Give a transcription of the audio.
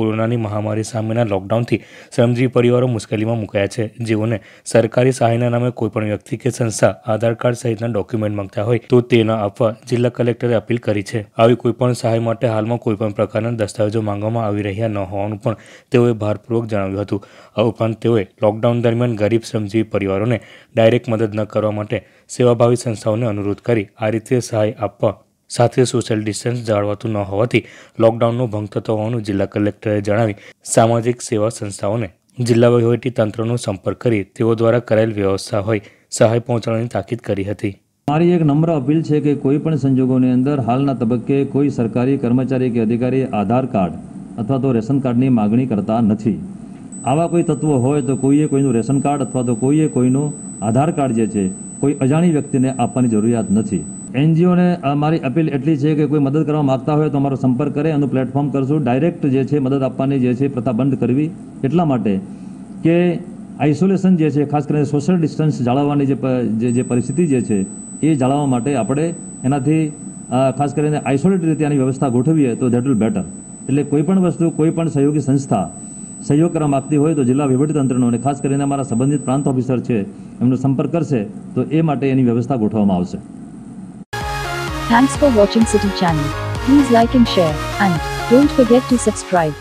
કોરોનાની મહામારી સામેના લોકડાઉનથી શ્રમજીવી પરિવારો મુશ્કેલીમાં મુકાયા છે જેઓને સરકારી સહાયના નામે કોઈપણ વ્યક્તિ કે સંસ્થા આધાર કાર્ડ સહિતના ડોક્યુમેન્ટ માંગતા હોય તો તે ન આપવા જિલ્લા કલેક્ટરે અપીલ કરી છે આવી કોઈપણ સહાય માટે હાલમાં કોઈપણ પ્રકારના દસ્તાવેજો માંગવામાં આવી રહ્યા ન હોવાનું પણ તેઓએ ભારપૂર્વક જણાવ્યું હતું આ ઉપરાંત તેઓએ લોકડાઉન દરમિયાન ગરીબ શ્રમજીવી પરિવારોને ડાયરેક્ટ મદદ ન કરવા માટે સેવાભાવી સંસ્થાઓને અનુરોધ કરી આ રીતે સહાય આપવા સાથે સોશિયલ ડિસ્ટન્સ જાળવાતું ન હોવાથી લોકડાઉનનો ભંગ થતો હોવાનું જિલ્લા કલેક્ટરે જણાવી સામાજિક સેવા સંસ્થાઓને જિલ્લા વહીવટી તંત્રનો સંપર્ક કરી તેઓ દ્વારા કરેલ વ્યવસ્થા હોય સહાય પહોંચાડવાની તાકીદ કરી હતી મારી એક નમ્ર અપીલ છે કે કોઈ પણ સંજોગોની અંદર હાલના તબક્કે કોઈ સરકારી કર્મચારી કે અધિકારી આધાર કાર્ડ અથવા તો રેશન કાર્ડની માગણી કરતા નથી આવા કોઈ તત્વો હોય તો કોઈએ કોઈનું રેશન કાર્ડ અથવા તો કોઈએ કોઈનું આધાર કાર્ડ જે છે કોઈ અજાણી વ્યક્તિને આપવાની જરૂરિયાત નથી એનજીઓને મારી અપીલ એટલી છે કે કોઈ મદદ કરવા માગતા હોય તો અમારો સંપર્ક કરે એનું પ્લેટફોર્મ કરશું ડાયરેક્ટ જે છે મદદ આપવાની જે છે પ્રથા બંધ કરવી એટલા માટે કે આઇસોલેશન જે છે ખાસ કરીને સોશિયલ ડિસ્ટન્સ જાળવવાની જે પરિસ્થિતિ જે છે એ જાળવવા માટે આપણે એનાથી ખાસ કરીને આઇસોલેટ રીતે આની વ્યવસ્થા ગોઠવીએ તો ધેટ વિલ બેટર એટલે કોઈ પણ વસ્તુ કોઈ પણ સહયોગી સંસ્થા સહયોગ કરવા માગતી હોય તો જિલ્લા વહીવટીતંત્રનો અને ખાસ કરીને અમારા સંબંધિત પ્રાંત ઓફિસર છે એમનો સંપર્ક કરશે તો એ માટે એની વ્યવસ્થા ગોઠવવામાં આવશે Thanks for watching City Channel. Please like and share, and don't forget to subscribe.